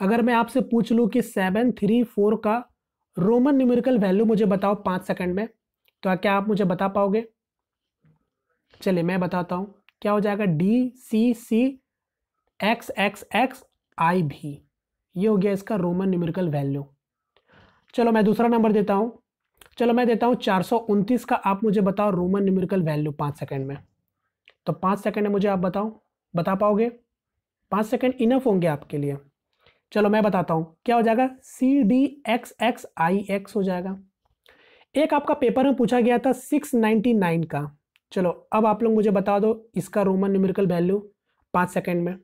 अगर मैं आपसे पूछ लूँ कि सेवन थ्री फोर का रोमन न्यूमेरिकल वैल्यू मुझे बताओ पाँच सेकंड में तो क्या आप मुझे बता पाओगे चलिए मैं बताता हूँ क्या हो जाएगा D C C X X X I भी ये हो गया इसका रोमन न्यूमेरिकल वैल्यू चलो मैं दूसरा नंबर देता हूँ चलो मैं देता हूँ चार का आप मुझे बताओ रोमन न्यूमेरिकल वैल्यू पाँच सेकेंड में तो पाँच सेकेंड में मुझे आप बताओ बता पाओगे पाँच सेकेंड इनफ होंगे आपके लिए चलो मैं बताता हूँ क्या हो जाएगा C D X X I X हो जाएगा एक आपका पेपर में पूछा गया था 699 का चलो अब आप लोग मुझे बता दो इसका रोमन न्यूमेरिकल वैल्यू पाँच सेकेंड में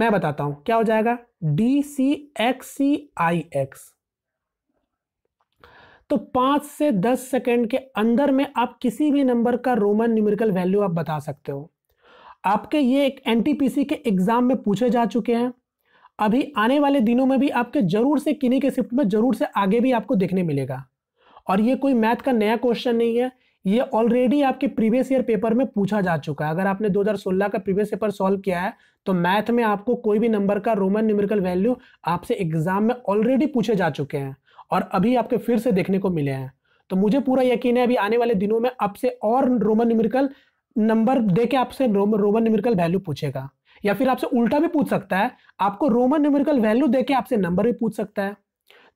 मैं बताता हूँ क्या हो जाएगा D C X C I X तो पाँच से दस सेकेंड के अंदर में आप किसी भी नंबर का रोमन न्यूमेरिकल वैल्यू आप बता सकते हो आपके ये एक एनटीपीसी के एग्ज़ाम में पूछे जा चुके हैं अभी आने वाले दिनों में भी आपके जरूर से किन्हीं के शिफ्ट में जरूर से आगे भी आपको देखने मिलेगा और ये कोई मैथ का नया क्वेश्चन नहीं है ये ऑलरेडी आपके प्रीवियस ईयर पेपर में पूछा जा चुका है अगर आपने 2016 का प्रीवियस पेपर सॉल्व किया है तो मैथ में आपको कोई भी नंबर का रोमन न्यूमेरिकल वैल्यू आपसे एग्जाम में ऑलरेडी पूछे जा चुके हैं और अभी आपके फिर से देखने को मिले हैं तो मुझे पूरा यकीन है अभी आने वाले दिनों में आपसे और रोमन न्यूमेरिकल नंबर दे के आपसे रोमन न्यूमेरिकल वैल्यू पूछेगा या फिर आपसे उल्टा भी पूछ सकता है आपको रोमन न्यूमेरिकल वैल्यू देके आपसे नंबर भी पूछ सकता है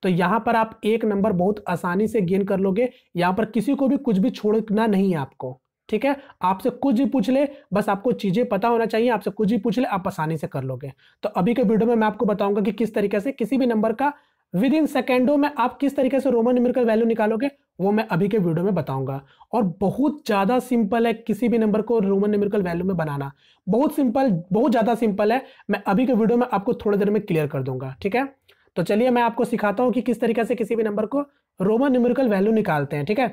तो यहाँ पर आप एक नंबर बहुत आसानी से गेन कर लोगे यहाँ पर किसी को भी कुछ भी छोड़ना नहीं है आपको ठीक है आपसे कुछ भी पूछ ले बस आपको चीज़ें पता होना चाहिए आपसे कुछ भी पूछ ले आप आसानी से कर लोगे तो अभी के वीडियो में मैं आपको बताऊंगा कि किस तरीके से किसी भी नंबर का विद इन सेकेंडो में आप किस तरीके से रोमन न्यूमेरिकल वैल्यू निकालोगे वो मैं अभी के वीडियो में बताऊंगा और बहुत ज़्यादा सिंपल है किसी भी नंबर को रोमन न्यूमेरिकल वैल्यू में बनाना बहुत सिंपल बहुत ज़्यादा सिंपल है मैं अभी के वीडियो में आपको थोड़ी देर में क्लियर कर दूंगा ठीक है तो चलिए मैं आपको सिखाता हूँ कि किस तरीके से किसी भी नंबर को रोमन न्यूमेरिकल वैल्यू निकालते हैं ठीक है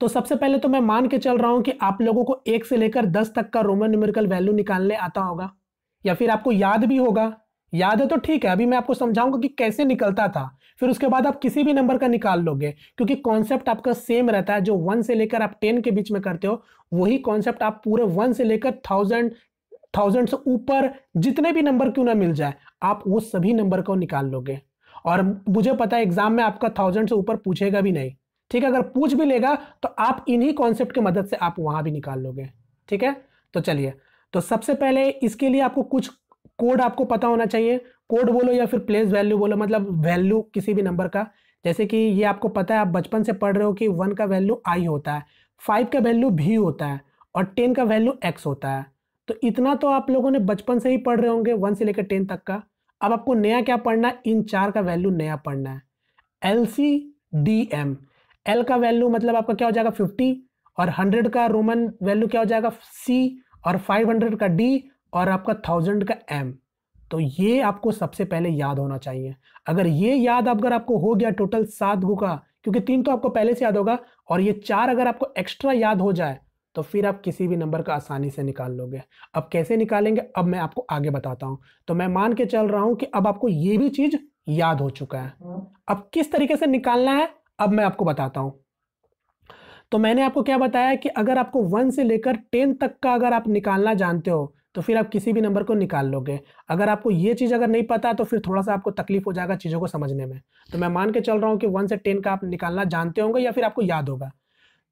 तो सबसे पहले तो मैं मान के चल रहा हूँ कि आप लोगों को एक से लेकर दस तक का रोमन न्यूमेरिकल वैल्यू निकालने आता होगा या फिर आपको याद भी होगा याद है तो ठीक है अभी मैं आपको समझाऊंगा कि कैसे निकलता था फिर उसके बाद आप किसी भी नंबर का निकाल लोगे क्योंकि कॉन्सेप्ट आपका सेम रहता है जो वन से लेकर आप टेन के बीच में करते हो वही कॉन्सेप्ट आप पूरे वन से लेकर थाउजेंड थाउजेंड से ऊपर जितने भी नंबर क्यों ना मिल जाए आप वो सभी नंबर को निकाल लोगे और मुझे पता है एग्जाम में आपका थाउजेंड से ऊपर पूछेगा भी नहीं ठीक है अगर पूछ भी लेगा तो आप इन्हीं कॉन्सेप्ट की मदद से आप वहां भी निकाल लोगे ठीक है तो चलिए तो सबसे पहले इसके लिए आपको कुछ कोड आपको पता होना चाहिए कोड बोलो या फिर प्लेस वैल्यू बोलो मतलब वैल्यू किसी भी नंबर का जैसे कि ये आपको पता है आप बचपन से पढ़ रहे हो कि वन का वैल्यू आई होता है फाइव का वैल्यू भी होता है और टेन का वैल्यू एक्स होता है तो इतना तो आप लोगों ने बचपन से ही पढ़ रहे होंगे वन से लेकर टेन तक का अब आपको नया क्या पढ़ना है इन चार का वैल्यू नया पढ़ना है L C D M L का वैल्यू मतलब आपका क्या हो जाएगा फिफ्टी और हंड्रेड का रोमन वैल्यू क्या हो जाएगा सी और फाइव हंड्रेड का डी और आपका थाउजेंड का एम तो ये आपको सबसे पहले याद होना चाहिए अगर ये याद अगर आपको हो गया टोटल सात गो का क्योंकि तीन तो आपको पहले से याद होगा और ये चार अगर आपको एक्स्ट्रा याद हो जाए तो फिर आप किसी भी नंबर का आसानी से निकाल लोगे अब कैसे निकालेंगे अब मैं आपको आगे बताता हूँ तो मैं मान के चल रहा हूँ कि अब आपको ये भी चीज़ याद हो चुका है अब किस तरीके से निकालना है अब मैं आपको बताता हूँ तो मैंने आपको क्या बताया कि अगर आपको वन से लेकर टेन तक का अगर आप निकालना जानते हो तो फिर आप किसी भी नंबर को निकाल लोगे अगर आपको ये चीज़ अगर नहीं पता तो फिर थोड़ा सा आपको तकलीफ हो जाएगा चीज़ों को समझने में तो मैं मान के चल रहा हूँ कि वन से टेन का आप निकालना जानते होंगे या फिर आपको याद होगा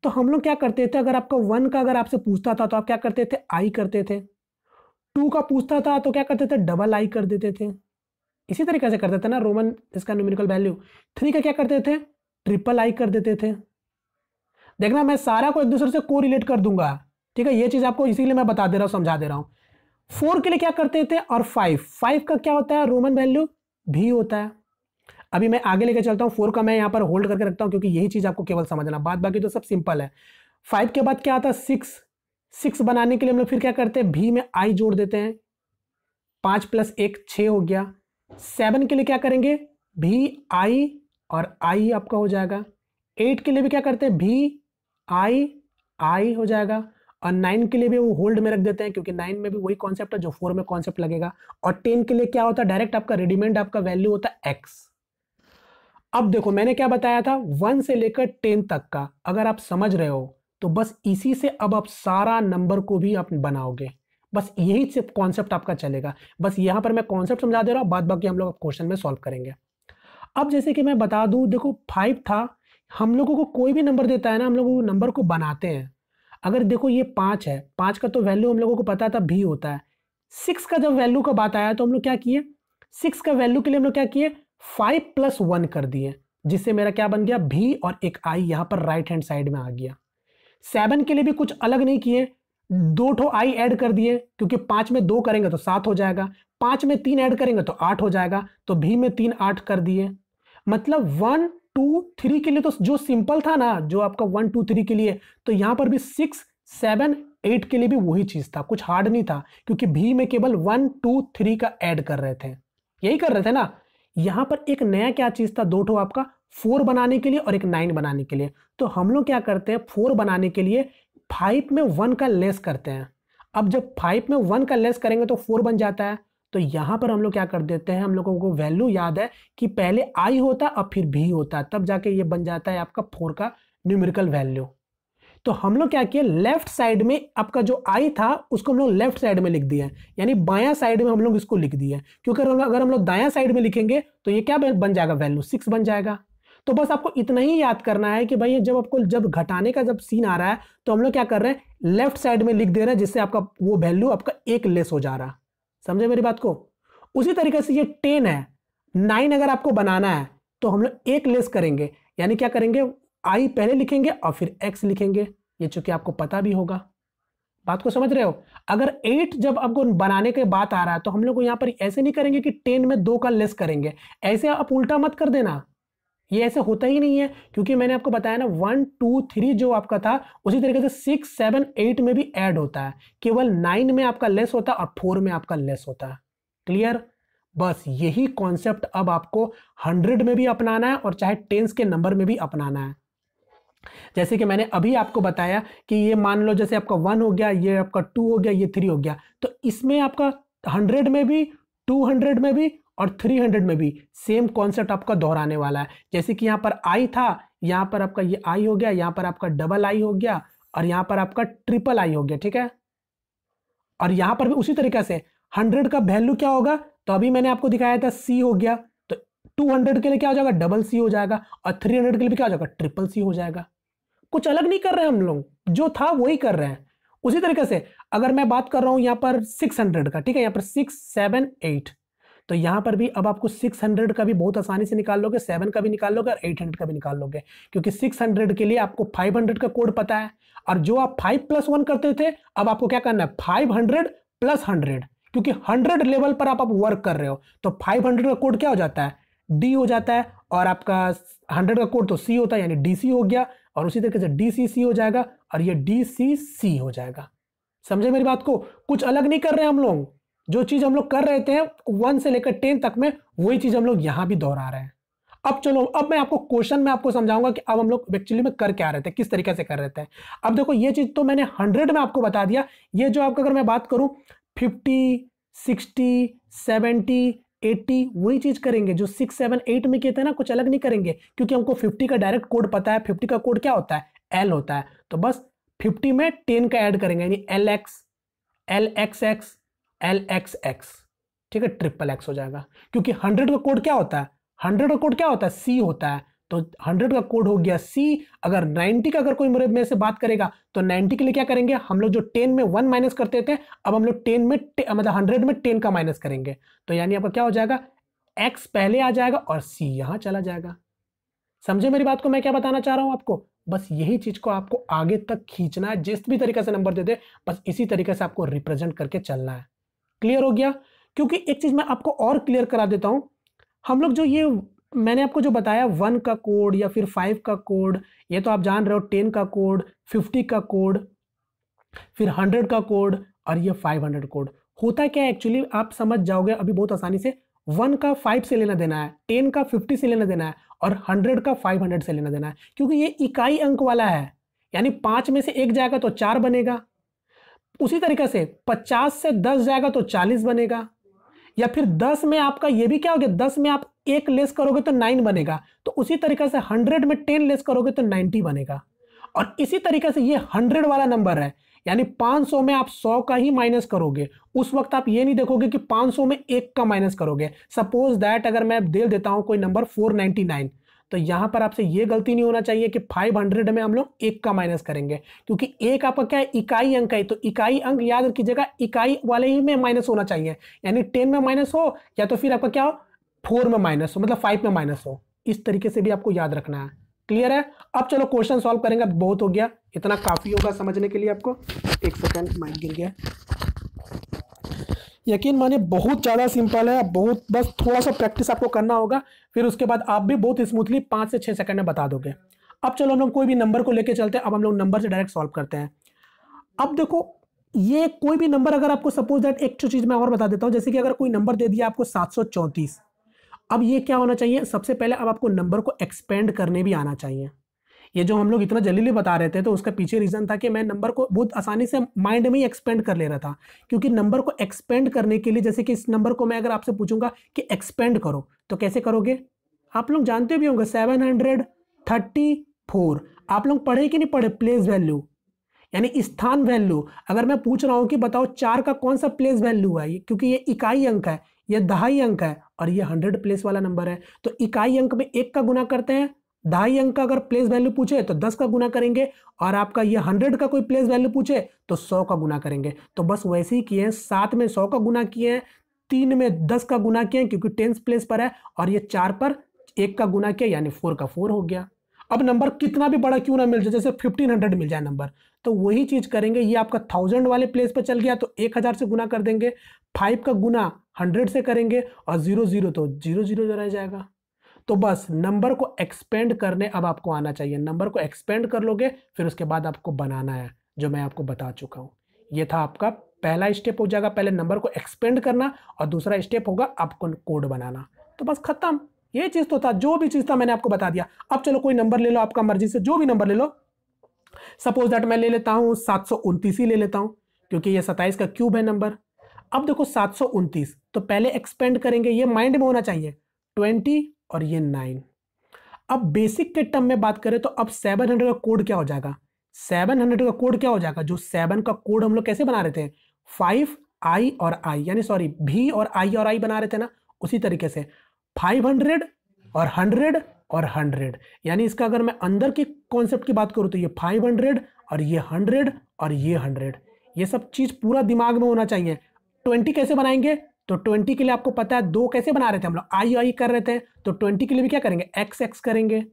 तो हम लोग क्या करते थे अगर आपका वन का अगर आपसे पूछता था तो आप क्या करते थे आई करते थे टू का पूछता था तो क्या करते थे डबल आई कर देते थे इसी तरीके से करते थे ना रोमन इसका न्यूमेरिकल वैल्यू थ्री का क्या करते थे ट्रिपल आई कर देते थे देखना मैं सारा को एक दूसरे से को रिलेट कर दूंगा ठीक है ये चीज़ आपको इसीलिए मैं बता दे रहा हूँ समझा दे रहा हूँ फोर के लिए क्या करते थे और फाइव फाइव का क्या होता है रोमन वैल्यू भी होता है अभी मैं आगे लेकर चलता हूँ फोर का मैं यहाँ पर होल्ड करके रखता हूँ क्योंकि यही चीज़ आपको केवल समझना बात बाकी तो सब सिंपल है फाइव के बाद क्या आता है सिक्स सिक्स बनाने के लिए हम लोग फिर क्या करते हैं भी में आई जोड़ देते हैं पाँच प्लस एक छः हो गया सेवन के लिए क्या करेंगे भी आई और आई आपका हो जाएगा एट के लिए भी क्या करते हैं भी आई आई हो जाएगा और नाइन के लिए भी वो होल्ड में रख देते हैं क्योंकि नाइन में भी वही कॉन्सेप्ट है जो फोर में कॉन्सेप्ट लगेगा और टेन के लिए क्या होता है डायरेक्ट आपका रेडीमेड आपका वैल्यू होता है एक्स अब देखो मैंने क्या बताया था वन से लेकर टेन तक का अगर आप समझ रहे हो तो बस इसी से अब आप सारा नंबर को भी आप बनाओगे बस यही सिर्फ कॉन्सेप्ट आपका चलेगा बस यहाँ पर मैं कॉन्सेप्ट समझा दे रहा हूँ बाद बाकी हम लोग क्वेश्चन में सॉल्व करेंगे अब जैसे कि मैं बता दूँ देखो फाइव था हम लोगों को कोई भी नंबर देता है ना हम लोग नंबर को बनाते हैं अगर देखो ये पाँच है पाँच का तो वैल्यू हम लोगों को पता था भी होता है सिक्स का जब वैल्यू का बात आया तो हम लोग क्या किए सिक्स का वैल्यू के लिए हम लोग क्या किए फाइव प्लस वन कर दिए जिससे मेरा क्या बन गया भी और एक आई यहाँ पर राइट हैंड साइड में आ गया सेवन के लिए भी कुछ अलग नहीं किए दो ठो आई ऐड कर दिए क्योंकि पाँच में दो करेंगे तो सात हो जाएगा पाँच में तीन ऐड करेंगे तो आठ हो जाएगा तो भी में तीन आठ कर दिए मतलब वन टू थ्री के लिए तो जो सिंपल था ना जो आपका वन टू थ्री के लिए तो यहाँ पर भी सिक्स सेवन एट के लिए भी वही चीज़ था कुछ हार्ड नहीं था क्योंकि भी में केवल वन टू थ्री का ऐड कर रहे थे यही कर रहे थे ना यहाँ पर एक नया क्या चीज़ था दो ठो आपका फोर बनाने के लिए और एक नाइन बनाने के लिए तो हम लोग क्या करते हैं फोर बनाने के लिए फाइव में वन का लेस करते हैं अब जब फाइव में वन का लेस करेंगे तो फोर बन जाता है तो यहाँ पर हम लोग क्या कर देते हैं हम लोगों को वैल्यू याद है कि पहले आई होता अब फिर भी होता तब जाके ये बन जाता है आपका फोर का न्यूमेरिकल वैल्यू तो हम लोग क्या किए लेफ्ट साइड में आपका जो आई था उसको हम लोग लेफ्ट साइड में लिख दिया है यानी बायां साइड में हम लोग इसको लिख दिया है क्योंकि अगर हम लोग दायां साइड में लिखेंगे तो ये क्या बन जाएगा वैल्यू सिक्स बन जाएगा तो बस आपको इतना ही याद करना है कि भाई जब आपको जब घटाने का जब सीन आ रहा है तो हम लोग क्या कर रहे हैं लेफ्ट साइड में लिख दे रहे हैं जिससे आपका वो वैल्यू आपका एक लेस हो जा रहा है समझे मेरी बात को उसी तरीके से ये टेन है नाइन अगर आपको बनाना है तो हम लोग एक लेस करेंगे यानी क्या करेंगे आई पहले लिखेंगे और फिर एक्स लिखेंगे ये चूंकि आपको पता भी होगा बात को समझ रहे हो अगर एट जब आपको बनाने के बात आ रहा है तो हम लोग यहां यहाँ पर ऐसे नहीं करेंगे कि टेन में दो का लेस करेंगे ऐसे आप उल्टा मत कर देना ये ऐसे होता ही नहीं है क्योंकि मैंने आपको बताया ना वन टू थ्री जो आपका था उसी तरीके से सिक्स सेवन एट में भी ऐड होता है केवल नाइन में आपका लेस होता है और फोर में आपका लेस होता है क्लियर बस यही कॉन्सेप्ट अब आपको हंड्रेड में भी अपनाना है और चाहे टेंस के नंबर में भी अपनाना है जैसे कि मैंने अभी आपको बताया कि ये मान लो जैसे आपका वन हो गया ये आपका टू हो गया ये थ्री हो गया तो इसमें आपका हंड्रेड में भी टू हंड्रेड में भी और 300 में भी सेम कॉन्सेप्ट आपका दोहराने वाला है जैसे कि यहाँ पर आई था यहाँ पर आपका ये आई हो गया यहाँ पर आपका डबल आई हो गया और यहाँ पर आपका ट्रिपल आई हो गया ठीक है और यहाँ पर भी उसी तरीके से हंड्रेड का वैल्यू क्या होगा तो अभी मैंने आपको दिखाया था सी हो गया तो टू हंड्रेड के लिए क्या हो जाएगा डबल सी हो जाएगा और थ्री हंड्रेड के लिए भी क्या हो जाएगा ट्रिपल सी हो जाएगा कुछ अलग नहीं कर रहे हम लोग जो था वही कर रहे हैं उसी तरीके से अगर मैं बात कर रहा हूँ यहाँ पर सिक्स हंड्रेड का ठीक है यहाँ पर सिक्स सेवन एट तो यहाँ पर भी अब आपको 600 का भी बहुत आसानी से निकाल लोगे 7 का भी निकाल लोगे और 800 का भी निकाल लोगे क्योंकि 600 के लिए आपको 500 का कोड पता है और जो आप 5 प्लस वन करते थे अब आपको क्या करना है 500 प्लस हंड्रेड क्योंकि 100 लेवल पर आप अब वर्क कर रहे हो तो 500 का कोड क्या हो जाता है डी हो जाता है और आपका हंड्रेड का कोड तो सी होता है यानी डी हो गया और उसी तरीके से डी हो जाएगा और ये डी हो जाएगा समझे मेरी बात को कुछ अलग नहीं कर रहे हम लोग जो चीज़ हम लोग कर रहे थे वन से लेकर टेन तक में वही चीज़ हम लोग यहाँ भी दोहरा रहे हैं अब चलो अब मैं आपको क्वेश्चन में आपको समझाऊंगा कि अब हम लोग एक्चुअली में कर क्या रहे थे किस तरीके से कर रहे थे अब देखो ये चीज़ तो मैंने हंड्रेड में आपको बता दिया ये जो आपका अगर मैं बात करूं फिफ्टी सिक्सटी सेवेंटी एट्टी वही चीज़ करेंगे जो सिक्स सेवन एट में किए थे ना कुछ अलग नहीं करेंगे क्योंकि हमको फिफ्टी का डायरेक्ट कोड पता है फिफ्टी का कोड क्या होता है एल होता है तो बस फिफ्टी में टेन का ऐड करेंगे यानी L X L X X L X X ठीक है ट्रिपल एक्स हो जाएगा क्योंकि हंड्रेड का कोड क्या होता है हंड्रेड का कोड क्या होता है सी होता है तो हंड्रेड का कोड हो गया सी अगर नाइन्टी का अगर कोई मेरे में से बात करेगा तो नाइन्टी के लिए क्या करेंगे हम लोग जो टेन में वन माइनस करते थे अब हम लोग टेन में मतलब हंड्रेड में टेन का माइनस करेंगे तो यानी आपका क्या हो जाएगा एक्स पहले आ जाएगा और सी यहां चला जाएगा समझे मेरी बात को मैं क्या बताना चाह रहा हूं आपको बस यही चीज को आपको आगे तक खींचना है जिस भी तरीके से नंबर देते दे बस इसी तरीके से आपको रिप्रेजेंट करके चलना है क्लियर हो गया क्योंकि एक चीज़ मैं आपको और क्लियर करा देता हूँ हम लोग जो ये मैंने आपको जो बताया वन का कोड या फिर फाइव का कोड ये तो आप जान रहे हो टेन का कोड फिफ्टी का कोड फिर हंड्रेड का कोड और ये फाइव हंड्रेड कोड होता क्या एक्चुअली आप समझ जाओगे अभी बहुत आसानी से वन का फाइव से लेना देना है टेन का फिफ्टी से लेना देना है और हंड्रेड का फाइव हंड्रेड से लेना देना है क्योंकि ये इकाई अंक वाला है यानी पाँच में से एक जाएगा तो चार बनेगा उसी तरीके से 50 से 10 जाएगा तो 40 बनेगा या फिर 10 में आपका ये भी क्या हो गया 10 में आप एक लेस करोगे तो 9 बनेगा तो उसी तरीके से 100 में 10 लेस करोगे तो 90 बनेगा और इसी तरीके से ये 100 वाला नंबर है यानी 500 में आप 100 का ही माइनस करोगे उस वक्त आप ये नहीं देखोगे कि 500 में एक का माइनस करोगे सपोज दैट अगर मैं दे देता हूँ कोई नंबर 499 तो यहां पर आपसे यह गलती नहीं होना चाहिए कि 500 में हम लोग एक का माइनस करेंगे क्योंकि एक आपका क्या है इकाई अंक है तो इकाई अंक याद रखिएगा इकाई वाले ही में माइनस होना चाहिए यानी टेन में माइनस हो या तो फिर आपका क्या हो फोर में माइनस हो मतलब फाइव में माइनस हो इस तरीके से भी आपको याद रखना है क्लियर है अब चलो क्वेश्चन सॉल्व करेंगे बहुत हो गया इतना काफ़ी होगा समझने के लिए आपको एक सेकेंड माइंड गिर गया यकीन मानिए बहुत ज़्यादा सिंपल है बहुत बस थोड़ा सा प्रैक्टिस आपको करना होगा फिर उसके बाद आप भी बहुत स्मूथली पाँच से छः सेकंड में बता दोगे अब चलो हम लोग कोई भी नंबर को लेके चलते हैं अब हम लोग नंबर से डायरेक्ट सॉल्व करते हैं अब देखो ये कोई भी नंबर अगर आपको सपोज दैट एक चीज़ मैं और बता देता हूँ जैसे कि अगर कोई नंबर दे दिया आपको सात अब ये क्या होना चाहिए सबसे पहले अब आपको नंबर को एक्सपेंड करने भी आना चाहिए ये जो हम लोग इतना जल्दी बता रहे थे तो उसका पीछे रीज़न था कि मैं नंबर को बहुत आसानी से माइंड में ही एक्सपेंड कर ले रहा था क्योंकि नंबर को एक्सपेंड करने के लिए जैसे कि इस नंबर को मैं अगर आपसे पूछूंगा कि एक्सपेंड करो तो कैसे करोगे आप लोग जानते भी होंगे सेवन हंड्रेड थर्टी फोर आप लोग पढ़े कि नहीं पढ़े प्लेस वैल्यू यानी स्थान वैल्यू अगर मैं पूछ रहा हूँ कि बताओ चार का कौन सा प्लेस वैल्यू है क्योंकि ये इकाई अंक है ये दहाई अंक है और ये हंड्रेड प्लेस वाला नंबर है तो इकाई अंक में एक का गुना करते हैं ढाई अंक का अगर प्लेस वैल्यू पूछे तो दस का गुना करेंगे और आपका ये हंड्रेड का कोई प्लेस वैल्यू पूछे तो सौ का गुना करेंगे तो बस वैसे ही किए हैं सात में सौ का गुना किए हैं तीन में दस का गुना हैं क्योंकि टेंथ प्लेस पर है और ये चार पर एक का गुना किया यानी फोर का फोर हो गया अब नंबर कितना भी बड़ा क्यों ना मिल जाए जैसे फिफ्टीन हंड्रेड मिल जाए नंबर तो वही चीज़ करेंगे ये आपका थाउजेंड वाले प्लेस पर चल गया तो एक हज़ार से गुना कर देंगे फाइव का गुना हंड्रेड से करेंगे और ज़ीरो ज़ीरो तो ज़ीरो ज़ीरो रह जाएगा तो बस नंबर को एक्सपेंड करने अब आपको आना चाहिए नंबर को एक्सपेंड कर लोगे फिर उसके बाद आपको बनाना है जो मैं आपको बता चुका हूँ ये था आपका पहला स्टेप हो जाएगा पहले नंबर को एक्सपेंड करना और दूसरा स्टेप होगा आपको कोड बनाना तो बस खत्म ये चीज़ तो था जो भी चीज़ था मैंने आपको बता दिया अब चलो कोई नंबर ले लो आपका मर्जी से जो भी नंबर ले लो सपोज दैट मैं ले लेता हूँ सात ही ले लेता हूँ क्योंकि ये सत्ताईस का क्यूब है नंबर अब देखो सात तो पहले एक्सपेंड करेंगे ये माइंड में होना चाहिए ट्वेंटी और ये नाइन अब बेसिक के टर्म में बात करें तो अब सेवन हंड्रेड का कोड क्या हो जाएगा सेवन हंड्रेड का कोड क्या हो जाएगा जो सेवन का कोड हम लोग कैसे बना रहे थे फाइव आई और आई यानी सॉरी भी और आई और आई बना रहे थे ना उसी तरीके से फाइव हंड्रेड और हंड्रेड और हंड्रेड यानी इसका अगर मैं अंदर के कॉन्सेप्ट की बात करूँ तो ये फाइव हंड्रेड और ये हंड्रेड और ये हंड्रेड ये सब चीज़ पूरा दिमाग में होना चाहिए ट्वेंटी कैसे बनाएंगे तो ट्वेंटी के लिए आपको पता है दो कैसे बना रहे थे हम लोग आई आई कर रहे थे तो ट्वेंटी के लिए भी क्या करेंगे एक्स एक्स करेंगे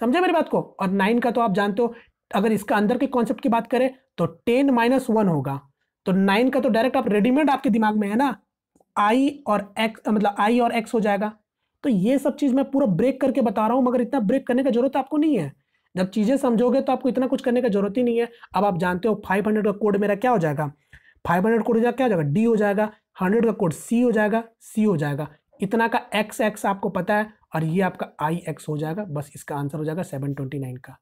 समझे मेरी बात को और नाइन का तो आप जानते हो अगर इसका अंदर के कॉन्सेप्ट की बात करें तो टेन माइनस वन होगा तो नाइन का तो डायरेक्ट आप रेडीमेड आपके दिमाग में है ना आई और एक्स मतलब आई और एक्स हो जाएगा तो ये सब चीज़ मैं पूरा ब्रेक करके बता रहा हूँ मगर इतना ब्रेक करने का जरूरत आपको नहीं है जब चीज़ें समझोगे तो आपको इतना कुछ करने का जरूरत ही नहीं है अब आप जानते हो फाइव हंड्रेड का कोड मेरा क्या हो जाएगा फाइव हंड्रेड कोड क्या हो जाएगा डी हो जाएगा हंड्रेड का कोड सी हो जाएगा सी हो जाएगा इतना का एक्स एक्स आपको पता है और ये आपका आई एक्स हो जाएगा बस इसका आंसर हो जाएगा सेवन ट्वेंटी नाइन का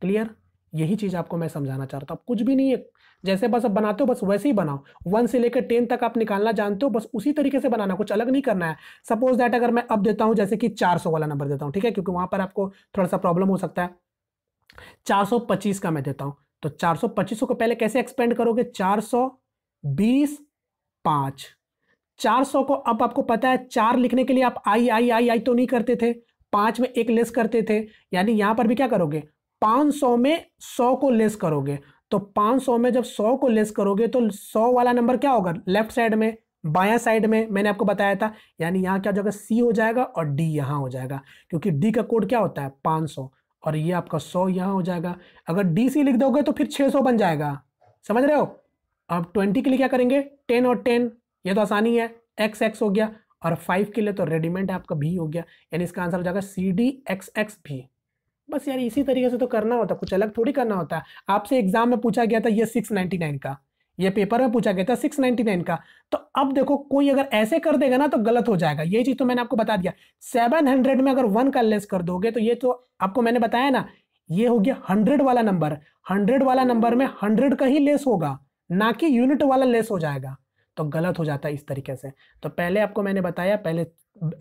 क्लियर यही चीज़ आपको मैं समझाना चाहता हूँ कुछ भी नहीं है जैसे बस आप बनाते हो बस वैसे ही बनाओ वन से लेकर टेन तक आप निकालना जानते हो बस उसी तरीके से बनाना कुछ अलग नहीं करना है सपोज दैट अगर मैं अब देता हूँ जैसे कि चार सौ वाला नंबर देता हूँ ठीक है क्योंकि वहाँ पर आपको थोड़ा सा प्रॉब्लम हो सकता है चार सौ पच्चीस का मैं देता हूँ तो चार सौ पच्चीस को पहले कैसे एक्सपेंड करोगे चार सौ बीस पाँच चार सौ को अब आपको पता है चार लिखने के लिए आप आई आई आई आई तो नहीं करते थे पाँच में एक लेस करते थे यानी यहाँ पर भी क्या करोगे पाँच सौ में सौ को लेस करोगे तो पाँच सौ में जब सौ को लेस करोगे तो सौ वाला नंबर क्या होगा लेफ्ट साइड में बायां साइड में मैंने आपको बताया था यानी यहाँ क्या हो जाएगा सी हो जाएगा और डी यहाँ हो जाएगा क्योंकि डी का कोड क्या होता है पाँच सौ और ये आपका सौ यहाँ हो जाएगा अगर डी सी लिख दोगे तो फिर छः सौ बन जाएगा समझ रहे हो अब ट्वेंटी के लिए क्या करेंगे टेन और टेन ये तो आसानी है एक्स एक्स हो गया और फाइव के लिए तो रेडीमेड आपका भी हो गया यानी इसका आंसर हो जाएगा सी डी एक्स एक्स भी बस यार इसी तरीके से तो करना होता है कुछ अलग थोड़ी करना होता है आपसे एग्जाम में पूछा गया था ये सिक्स नाइनटी नाइन का ये पेपर में पूछा गया था सिक्स नाइनटी नाइन का तो अब देखो कोई अगर ऐसे कर देगा ना तो गलत हो जाएगा ये चीज़ तो मैंने आपको बता दिया सेवन हंड्रेड में अगर वन का लेस कर दोगे तो ये तो आपको मैंने बताया ना ये हो गया हंड्रेड वाला नंबर हंड्रेड वाला नंबर में हंड्रेड का ही लेस होगा ना कि यूनिट वाला लेस हो जाएगा तो गलत हो जाता है इस तरीके से तो पहले आपको मैंने बताया पहले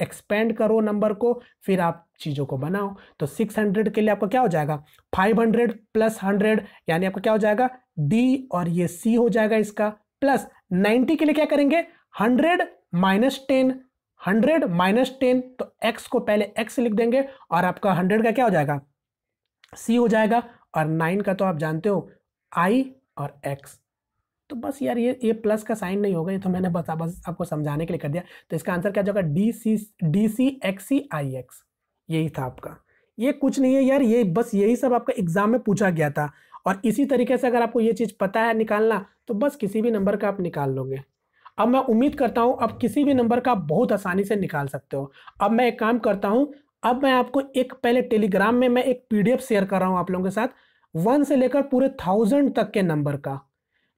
एक्सपेंड करो नंबर को फिर आप चीज़ों को बनाओ तो 600 के लिए आपका क्या हो जाएगा 500 प्लस 100 यानी आपका क्या हो जाएगा डी और ये सी हो जाएगा इसका प्लस 90 के लिए क्या करेंगे 100 minus ten hundred minus ten तो एक्स को पहले एक्स लिख देंगे और आपका हंड्रेड का क्या हो जाएगा सी हो जाएगा और नाइन का तो आप जानते हो आई और एक्स तो बस यार ये ए प्लस का साइन नहीं होगा ये तो मैंने बस बस आपको समझाने के लिए कर दिया तो इसका आंसर क्या जाएगा D C D C X C I X यही था आपका ये कुछ नहीं है यार ये बस यही सब आपका एग्जाम में पूछा गया था और इसी तरीके से अगर आपको ये चीज़ पता है निकालना तो बस किसी भी नंबर का आप निकाल लोगे अब मैं उम्मीद करता हूँ अब किसी भी नंबर का आप बहुत आसानी से निकाल सकते हो अब मैं एक काम करता हूँ अब मैं आपको एक पहले टेलीग्राम में मैं एक पीडीएफ शेयर कर रहा हूँ आप लोगों के साथ वन से लेकर पूरे थाउजेंड तक के नंबर का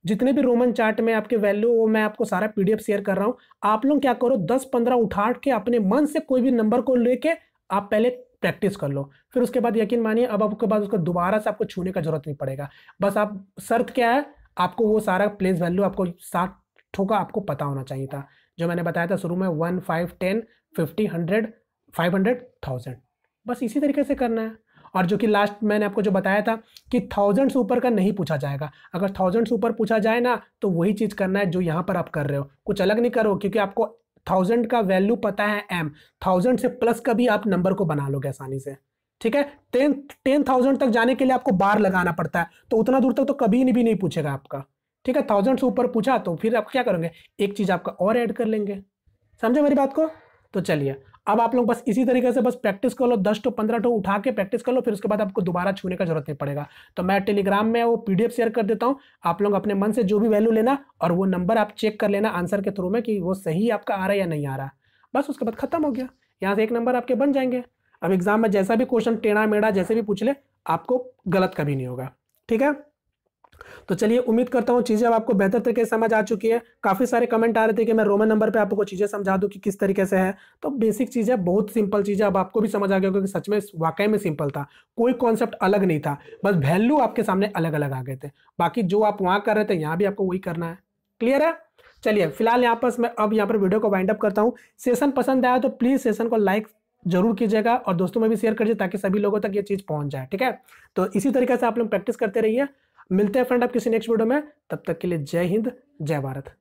जितने भी रोमन चार्ट में आपके वैल्यू वो मैं आपको सारा पी शेयर कर रहा हूँ आप लोग क्या करो दस पंद्रह उठा के अपने मन से कोई भी नंबर को लेके आप पहले प्रैक्टिस कर लो फिर उसके बाद यकीन मानिए अब आपके बाद उसको दोबारा से आपको छूने का जरूरत नहीं पड़ेगा बस आप शर्त क्या है आपको वो सारा प्लेस वैल्यू आपको साथ ठोका आपको पता होना चाहिए था जो मैंने बताया था शुरू में one five ten fifty hundred five hundred thousand बस इसी तरीके से करना है और जो कि लास्ट मैंने आपको जो बताया था कि थाउजेंड से ऊपर का नहीं पूछा जाएगा अगर थाउजेंड से ऊपर पूछा जाए ना तो वही चीज़ करना है जो यहाँ पर आप कर रहे हो कुछ अलग नहीं करो क्योंकि आपको थाउजेंड का वैल्यू पता है एम थाउजेंड से प्लस का भी आप नंबर को बना लोगे आसानी से ठीक है टेन टेन थाउजेंड तक जाने के लिए आपको बार लगाना पड़ता है तो उतना दूर तक तो कभी भी नहीं पूछेगा आपका ठीक है थाउजेंड से ऊपर पूछा तो फिर आप क्या करोगे एक चीज़ आपका और ऐड कर लेंगे समझे मेरी बात को तो चलिए अब आप लोग बस इसी तरीके से बस प्रैक्टिस कर लो दस टू पंद्रह टू उठा के प्रैक्टिस कर लो फिर उसके बाद आपको दोबारा छूने का जरूरत नहीं पड़ेगा तो मैं टेलीग्राम में वो पीडीएफ शेयर कर देता हूँ आप लोग अपने मन से जो भी वैल्यू लेना और वो नंबर आप चेक कर लेना आंसर के थ्रू में कि वो सही आपका आ रहा है या नहीं आ रहा बस उसके बाद खत्म हो गया यहाँ से एक नंबर आपके बन जाएंगे अब एग्जाम में जैसा भी क्वेश्चन टेढ़ा मेढ़ा जैसे भी पूछ ले आपको गलत कभी नहीं होगा ठीक है तो चलिए उम्मीद करता हूँ चीज़ें अब आपको बेहतर तरीके से समझ आ चुकी है काफ़ी सारे कमेंट आ रहे थे कि मैं रोमन नंबर पे आपको चीज़ें समझा दूँ कि किस तरीके से है तो बेसिक चीज़ है बहुत सिंपल चीज़ है अब आपको भी समझ आ गया क्योंकि सच में वाकई में सिंपल था कोई कॉन्सेप्ट अलग नहीं था बस वैल्यू आपके सामने अलग अलग आ गए थे बाकी जो आप वहाँ कर रहे थे यहाँ भी आपको वही करना है क्लियर है चलिए फिलहाल यहाँ पर मैं अब यहाँ पर वीडियो को वाइंड अप करता हूँ सेशन पसंद आया तो प्लीज़ सेशन को लाइक जरूर कीजिएगा और दोस्तों में भी शेयर कर दीजिए ताकि सभी लोगों तक ये चीज़ पहुंच जाए ठीक है तो इसी तरीके से आप लोग प्रैक्टिस करते रहिए मिलते हैं फ्रेंड आप किसी नेक्स्ट वीडियो में तब तक के लिए जय हिंद जय भारत